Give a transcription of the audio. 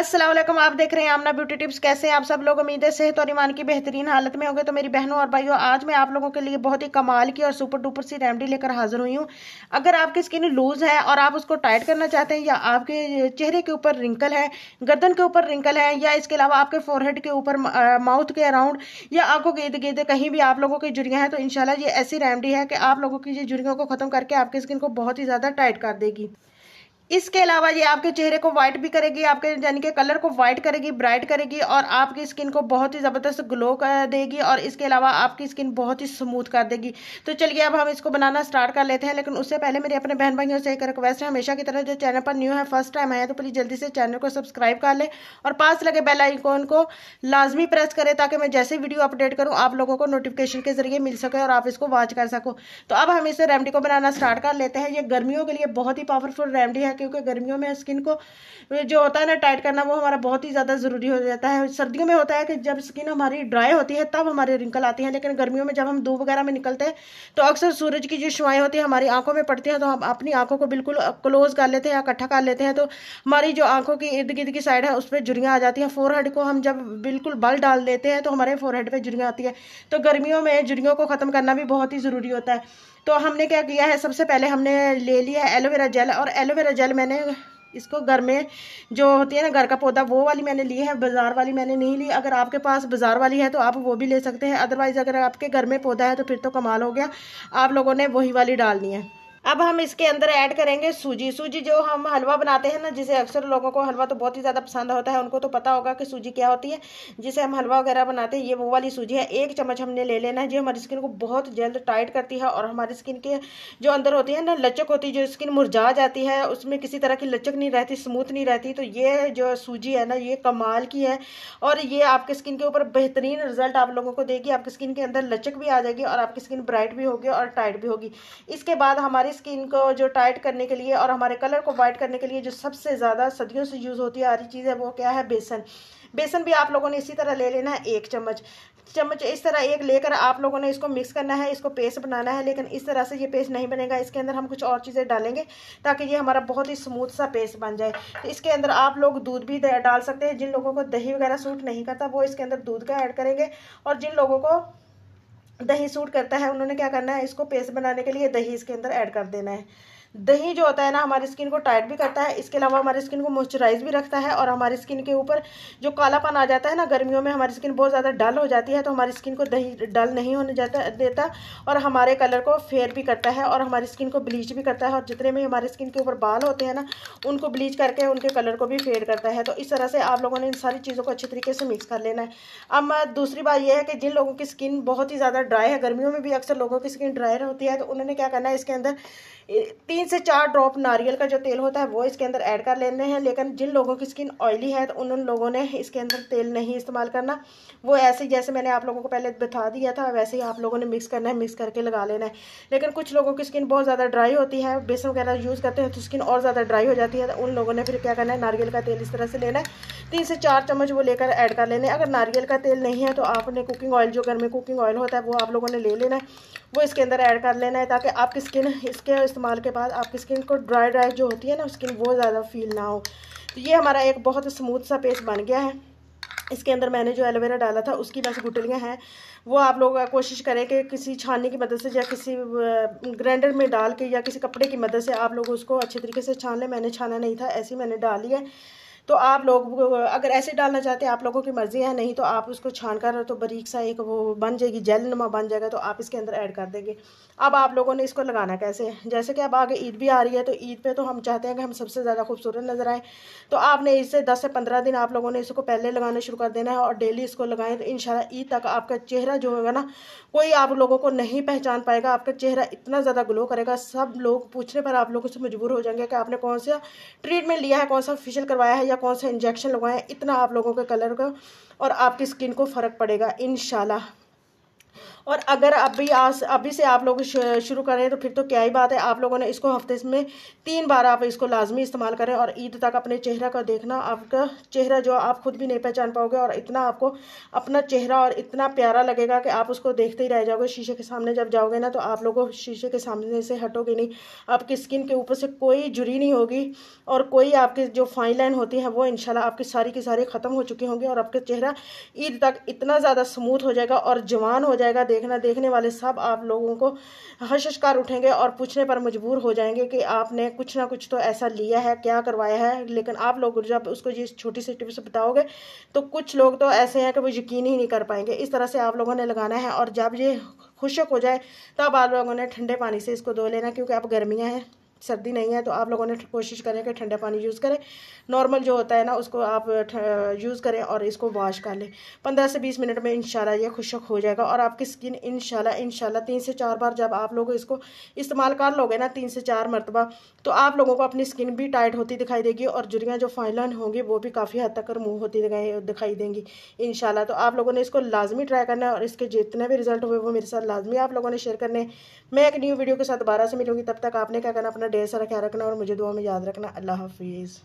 असलम आप देख रहे हैं आमना ब्यूटी टिप्स कैसे हैं आप सब लोग उम्मीद है सेहत और ईमान की बेहतरीन हालत में होंगे तो मेरी बहनों और भाइयों आज मैं आप लोगों के लिए बहुत ही कमाल की और सुपर डुपर सी रेमडी लेकर हाजिर हुई हूँ अगर आपकी स्किन लूज़ है और आप उसको टाइट करना चाहते हैं या आपके चेहरे के ऊपर रिंकल है गर्दन के ऊपर रिंकल है या इसके अलावा आपके फोरहेड के ऊपर माउथ के अराउंड या आंखों के इर्द गिर्द कहीं भी आप लोगों की जुड़ियाँ हैं तो इन ये ऐसी रेमडी है कि आप लोगों की जुड़ियों को ख़त्म करके आपकी स्किन को बहुत ही ज़्यादा टाइट कर देगी इसके अलावा ये आपके चेहरे को व्हाइट भी करेगी आपके यानी कि कलर को व्हाइट करेगी ब्राइट करेगी और आपकी स्किन को बहुत ही ज़बरदस्त ग्लो कर देगी और इसके अलावा आपकी स्किन बहुत ही स्मूथ कर देगी तो चलिए अब हम इसको बनाना स्टार्ट कर लेते हैं लेकिन उससे पहले मेरे अपने बहन भाइयों से एक रिक्वेस्ट है हमेशा की तरह जो चैनल पर न्यू है फर्स्ट टाइम आया तो प्लीज़ जल्दी से चैनल को सब्सक्राइब कर लें और पास लगे बेल आइकॉन को लाजमी प्रेस करें ताकि मैं जैसे वीडियो अपडेट करूँ आप लोगों को नोटिफिकेशन के जरिए मिल सके और आप इसको वॉच कर सको तो अब हम इसे रेमडी को बनाना स्टार्ट कर लेते हैं ये गर्मियों के लिए बहुत ही पावरफुल रेमडी है क्योंकि गर्मियों में स्किन को जो होता है ना टाइट करना वो हमारा बहुत ही ज़्यादा ज़रूरी हो जाता है सर्दियों में होता है कि जब स्किन हमारी ड्राई होती है तब हमारे रिंकल आती हैं लेकिन गर्मियों में जब हम धूप वगैरह में निकलते हैं तो अक्सर सूरज की जो शुआएँ होती हैं हमारी आंखों में पड़ती हैं तो हम अपनी आँखों को बिल्कुल क्लोज कर लेते हैं इकट्ठा कर लेते हैं तो हमारी जो आँखों की इर्द गिर्द की साइड है उस पर जुड़ियाँ आ जाती हैं फोरहेड को हम जब बिल्कुल बल डाल देते हैं तो हमारे फोरहेड पर जुड़ियाँ आती हैं तो गर्मियों में जुड़ियों को ख़त्म करना भी बहुत ही ज़रूरी होता है तो हमने क्या किया है सबसे पहले हमने ले लिया है एलोवेरा जेल और एलोवेरा जेल मैंने इसको घर में जो होती है ना घर का पौधा वो वाली मैंने ली है बाज़ार वाली मैंने नहीं ली अगर आपके पास बाज़ार वाली है तो आप वो भी ले सकते हैं अदरवाइज़ अगर आपके घर में पौधा है तो फिर तो कमाल हो गया आप लोगों ने वही वाली डालनी है अब हम इसके अंदर ऐड करेंगे सूजी सूजी जो हम हलवा बनाते हैं ना जिसे अक्सर लोगों को हलवा तो बहुत ही ज़्यादा पसंद होता है उनको तो पता होगा कि सूजी क्या होती है जिसे हम हलवा वगैरह बनाते हैं ये वो वाली सूजी है एक चम्मच हमने ले लेना है जो हमारी स्किन को बहुत जल्द टाइट करती है और हमारी स्किन के जो अंदर होती है ना लचक होती है जो स्किन मुरझा जाती है उसमें किसी तरह की लचक नहीं रहती स्मूथ नहीं रहती तो ये जो सूजी है ना ये कमाल की है और ये आपके स्किन के ऊपर बेहतरीन रिजल्ट आप लोगों को देगी आपकी स्किन के अंदर लचक भी आ जाएगी और आपकी स्किन ब्राइट भी होगी और टाइट भी होगी इसके बाद हमारी हमारी स्किन को जो टाइट करने के लिए और हमारे कलर को वाइट करने के लिए जो सबसे ज़्यादा सदियों से यूज़ होती आ रही चीज़ है वो क्या है बेसन बेसन भी आप लोगों ने इसी तरह ले लेना है एक चम्मच चम्मच इस तरह एक लेकर आप लोगों ने इसको मिक्स करना है इसको पेस्ट बनाना है लेकिन इस तरह से ये पेस्ट नहीं बनेगा इसके अंदर हम कुछ और चीज़ें डालेंगे ताकि ये हमारा बहुत ही स्मूथ सा पेस्ट बन जाए तो इसके अंदर आप लोग दूध भी डाल सकते हैं जिन लोगों को दही वगैरह सूट नहीं करता वो इसके अंदर दूध का ऐड करेंगे और जिन लोगों को दही सूट करता है उन्होंने क्या करना है इसको पेस्ट बनाने के लिए दही इसके अंदर ऐड कर देना है दही जो होता है ना हमारी स्किन को टाइट भी करता है इसके अलावा हमारी स्किन को मॉइस्चराइज भी रखता है और हमारी स्किन के ऊपर जो कालापन आ जाता है ना गर्मियों में हमारी स्किन बहुत ज़्यादा डल हो जाती है तो हमारी स्किन को दही डल नहीं होने जाता देता और हमारे कलर को फेयर भी करता है और हमारी स्किन को ब्लीच भी करता है और जितने भी हमारी स्किन के ऊपर बाल होते हैं ना उनको ब्लीच करके उनके कलर को भी फेयर करता है तो इस तरह से आप लोगों ने इन सारी चीज़ों को अच्छे तरीके से मिक्स कर लेना है अब दूसरी बात यह है कि जिन लोगों की स्किन बहुत ही ज़्यादा ड्राई है गर्मियों में भी अक्सर लोगों की स्किन ड्राई होती है तो उन्होंने क्या करना है इसके अंदर तीन तीन से चार ड्रॉप नारियल का जो तेल होता है वो इसके अंदर ऐड कर लेने हैं लेकिन जिन लोगों की स्किन ऑयली है तो उन उन लोगों ने इसके अंदर तेल नहीं इस्तेमाल करना वो ऐसे जैसे मैंने आप लोगों को पहले बता दिया था वैसे ही आप लोगों ने मिक्स करना है मिक्स करके लगा लेना है लेकिन कुछ लोगों की स्किन बहुत ज़्यादा ड्राई होती है बेसन वगैरह यूज़ करते हैं तो स्किन और ज़्यादा ड्राई हो जाती है तो उन लोगों ने फिर क्या करना है नारियल का तेल इस तरह से लेना है तीन से चार चम्मच वो लेकर ऐड कर लेने अगर नारियल का तेल नहीं है तो आपने कुकिंग ऑयल जो घर में कुकिंग ऑयल होता है वो आप लोगों ने ले लेना है वो इसके अंदर ऐड कर लेना है ताकि आपकी स्किन इसके इस्तेमाल के बाद आपकी स्किन को ड्राई ड्राई जो होती है ना स्किन वो ज़्यादा फील ना हो तो ये हमारा एक बहुत स्मूथ सा पेस्ट बन गया है इसके अंदर मैंने जो एलोवेरा डाला था उसकी बस गुटलियाँ हैं वो आप लोग कोशिश करें कि किसी छानी की मदद से या किसी ग्राइंडर में डाल के या किसी कपड़े की मदद से आप लोग उसको अच्छे तरीके से छान लें मैंने छाना नहीं था ऐसे ही मैंने डाल लिया तो आप लोग अगर ऐसे डालना चाहते हैं आप लोगों की मर्ज़ी है नहीं तो आप उसको छान कर तो बरीक सा एक वो बन जाएगी जेल नुमा बन जाएगा तो आप इसके अंदर ऐड कर देंगे अब आप लोगों ने इसको लगाना कैसे जैसे कि अब आगे ईद भी आ रही है तो ईद पर तो हम चाहते हैं कि हम सबसे ज़्यादा खूबसूरत नज़र आए तो आपने इससे दस से पंद्रह दिन आप लोगों ने इसको पहले लगाना शुरू कर देना है और डेली इसको लगाएं तो इन ईद तक आपका चेहरा जो होगा ना कोई आप लोगों को नहीं पहचान पाएगा आपका चेहरा इतना ज़्यादा ग्लो करेगा सब लोग पूछने पर आप लोगों से मजबूर हो जाएंगे कि आपने कौन सा ट्रीटमेंट लिया है कौन सा फेशियल करवाया है या कौन सा इंजेक्शन लगवाएं इतना आप लोगों के कलर का और आपकी स्किन को फ़र्क पड़ेगा इन और अगर अभी आज अभी से आप लोग शुरू करें तो फिर तो क्या ही बात है आप लोगों ने इसको हफ्ते में तीन बार आप इसको लाजमी इस्तेमाल करें और ईद तक अपने चेहरा का देखना आपका चेहरा जो आप खुद भी नहीं पहचान पाओगे और इतना आपको अपना चेहरा और इतना प्यारा लगेगा कि आप उसको देखते ही रह जाओगे शीशे के सामने जब जाओगे ना तो आप लोगों शीशे के सामने से हटोगे नहीं आपकी स्किन के ऊपर से कोई जुड़ी नहीं होगी और कोई आपकी जो फाइन लाइन होती है वो इनशाला आपकी सारी की सारी ख़त्म हो चुकी होंगी और आपका चेहरा ईद तक इतना ज़्यादा स्मूथ हो जाएगा और जवान हो जाएगा देख देखना देखने वाले सब आप लोगों को हशकार उठेंगे और पूछने पर मजबूर हो जाएंगे कि आपने कुछ ना कुछ तो ऐसा लिया है क्या करवाया है लेकिन आप लोग जब उसको जिस छोटी सी टिप्स बताओगे तो कुछ लोग तो ऐसे हैं कि वो यकीन ही नहीं कर पाएंगे इस तरह से आप लोगों ने लगाना है और जब ये खुशक हो जाए तब आप लोगों ने ठंडे पानी से इसको धो लेना क्योंकि अब गर्मियाँ हैं सर्दी नहीं है तो आप लोगों ने कोशिश करें कि ठंडा पानी यूज़ करें नॉर्मल जो होता है ना उसको आप यूज़ करें और इसको वॉश कर लें पंद्रह से बीस मिनट में इंशाल्लाह ये खुशक हो जाएगा और आपकी स्किन इंशाल्लाह इंशाल्लाह तीन से चार बार जब आप लोग इसको इस्तेमाल कर लोगे ना तीन से चार मरतबा तो आप लोगों को अपनी स्किन भी टाइट होती दिखाई देगी और जुड़ियाँ जो फाइलन होंगी वो भी काफ़ी हद तक रिमूव होती दिखाई देंगी इन तो आप लोगों ने इसको लाजमी ट्राई करना है और इसके जितने भी रिजल्ट हुए वो मेरे साथ लाजमी आप लोगों ने शेयर करने मैं एक न्यू वीडियो के साथ दोबारा से मिलूंगी तब तक आपने क्या करना अपना ढेर सारा ख्याल रखना और मुझे दुआ में याद रखना अल्लाह हाफिज़